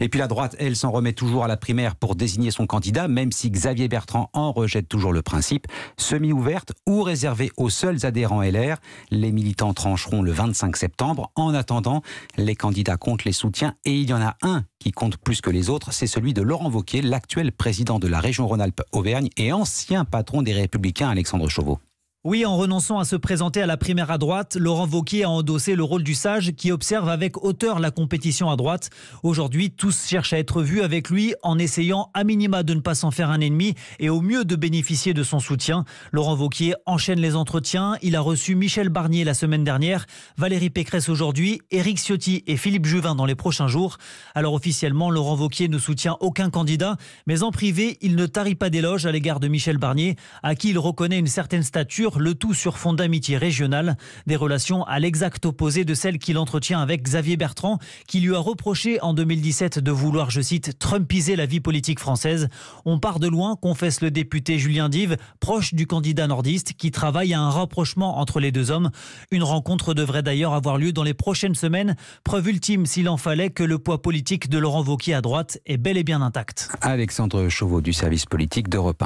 Et puis la droite, elle, s'en remet toujours à la primaire pour désigner son candidat, même si Xavier Bertrand en rejette toujours le principe. Semi-ouverte ou réservée aux seuls adhérents LR, les militants trancheront le 25 septembre. En attendant, les candidats comptent les soutiens et il y en a un qui compte plus que les autres, c'est celui de Laurent Vauquier, l'actuel président de la région Rhône-Alpes Auvergne et ancien patron des Républicains Alexandre Chauveau. Oui, en renonçant à se présenter à la primaire à droite, Laurent Vauquier a endossé le rôle du sage qui observe avec hauteur la compétition à droite. Aujourd'hui, tous cherchent à être vus avec lui en essayant à minima de ne pas s'en faire un ennemi et au mieux de bénéficier de son soutien. Laurent Vauquier enchaîne les entretiens. Il a reçu Michel Barnier la semaine dernière, Valérie Pécresse aujourd'hui, Éric Ciotti et Philippe Juvin dans les prochains jours. Alors officiellement, Laurent Vauquier ne soutient aucun candidat, mais en privé, il ne tarit pas d'éloges à l'égard de Michel Barnier, à qui il reconnaît une certaine stature le tout sur fond d'amitié régionale, des relations à l'exact opposé de celles qu'il entretient avec Xavier Bertrand, qui lui a reproché en 2017 de vouloir, je cite, Trumpiser la vie politique française. On part de loin, confesse le député Julien Dive, proche du candidat nordiste, qui travaille à un rapprochement entre les deux hommes. Une rencontre devrait d'ailleurs avoir lieu dans les prochaines semaines, preuve ultime s'il en fallait que le poids politique de Laurent Vauquier à droite est bel et bien intact. Alexandre Chauveau du service politique d'Europe 1.